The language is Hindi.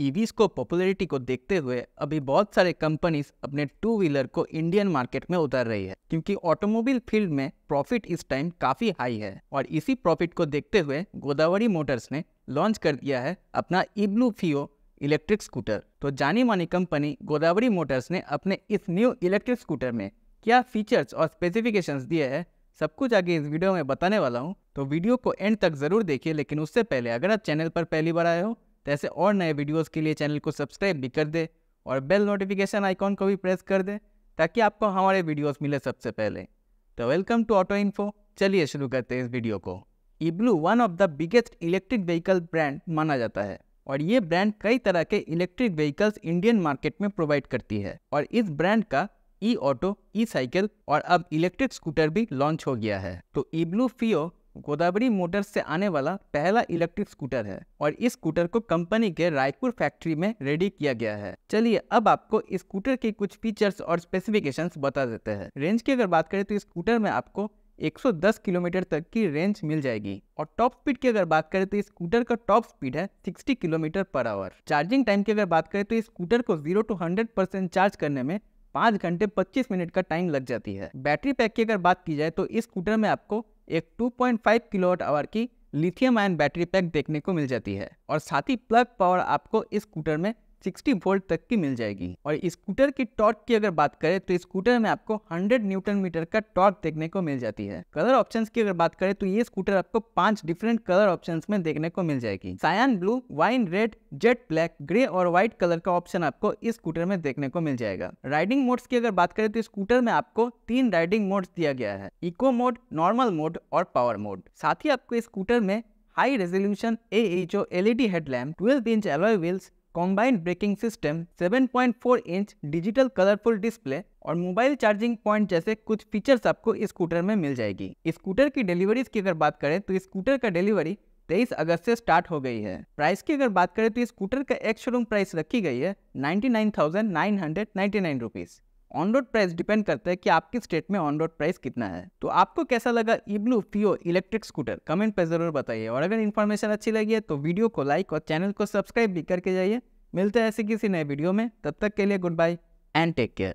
ईवीज e को पॉपुलैरिटी को देखते हुए अभी बहुत सारे कंपनीज अपने टू व्हीलर को इंडियन मार्केट में उतार रही है क्योंकि ऑटोमोबाइल फील्ड में प्रॉफिट इस टाइम काफ़ी हाई है और इसी प्रॉफिट को देखते हुए गोदावरी मोटर्स ने लॉन्च कर दिया है अपना इब्लू फियो इलेक्ट्रिक स्कूटर तो जानी मानी कंपनी गोदावरी मोटर्स ने अपने इस न्यू इलेक्ट्रिक स्कूटर में क्या फीचर्स और स्पेसिफिकेशंस दिए हैं सब कुछ आगे इस वीडियो में बताने वाला हूँ तो वीडियो को एंड तक ज़रूर देखिए लेकिन उससे पहले अगर आप चैनल पर पहली बार आए हो तो ऐसे और नए वीडियोज़ के लिए चैनल को सब्सक्राइब भी कर दे और बेल नोटिफिकेशन आइकॉन को भी प्रेस कर दे ताकि आपको हमारे वीडियोस मिले सबसे पहले तो वेलकम टू ऑटो इन्फो चलिए शुरू करते हैं इस वीडियो को eBlu one of the biggest electric vehicle brand माना जाता है और ये ब्रांड कई तरह के इलेक्ट्रिक व्हीकल्स इंडियन मार्केट में प्रोवाइड करती है और इस ब्रांड का ई ऑटो ई साइकिल और अब इलेक्ट्रिक स्कूटर भी लॉन्च हो गया है तो इब्लू फियो गोदावरी मोटर्स से आने वाला पहला इलेक्ट्रिक स्कूटर है और इस स्कूटर को कंपनी के रायपुर फैक्ट्री में रेडी किया गया है चलिए अब आपको इस स्कूटर के कुछ फीचर्स और स्पेसिफिकेशंस बता देते हैं रेंज की अगर बात करें तो इस स्कूटर में आपको 110 किलोमीटर तक की रेंज मिल जाएगी और टॉप स्पीड की अगर बात करें तो इस स्कूटर का टॉप स्पीड है 60 kilometre per hour charging time की अगर बात करें तो इस स्कूटर को 0 टू 100 परसेंट चार्ज करने में पाँच घंटे 25 मिनट का टाइम लग जाती है बैटरी पैक की अगर बात की जाए तो इस स्कूटर में आपको एक 2.5 किलोवाट आवर की लिथियम आयन बैटरी पैक देखने को मिल जाती है और साथ ही प्लग पावर आपको इस स्कूटर में 60 वोल्ट तक की मिल जाएगी और स्कूटर की टॉर्क की अगर बात करें तो स्कूटर में आपको 100 न्यूटन मीटर का टॉर्क देखने को मिल जाती है कलर ऑप्शन की अगर बात करें तो ये स्कूटर आपको पांच डिफरेंट कलर ऑप्शन में देखने को मिल जाएगी cyan blue wine red jet black grey और व्हाइट कलर का ऑप्शन आपको इस स्कूटर में देखने को मिल जाएगा राइडिंग मोड्स की अगर बात करें तो स्कूटर में आपको तीन राइडिंग मोड्स दिया गया है इको मोड नॉर्मल मोड और पावर मोड साथ ही आपको स्कूटर में high resolution A H O LED headlamp twelve inch alloy wheels combined braking system 7.4 inch digital colourful display और मोबाइल चार्जिंग पॉइंट जैसे कुछ फीचर्स आपको स्कूटर में मिल जाएगी स्कूटर की डिलीवरीज की अगर बात करें तो स्कूटर का डिलीवरी तेईस अगस्त से स्टार्ट हो गई है प्राइस की अगर बात करें तो स्कूटर का एक्स शोरूम प्राइस रखी गई है ninety nine thousand nine hundred ninety nine rupees on road price depend करता है कि आपके स्टेट में ऑन रोड प्राइस कितना है तो आपको कैसा लगा eBlu Feo electric scooter comment पर ज़रूर बताइए और अगर इन्फॉर्मेशन अच्छी लगी है तो वीडियो को लाइक और चैनल को सब्सक्राइब भी करके जाइए मिलते हैं ऐसे किसी नए वीडियो में तब तक के लिए good bye and take care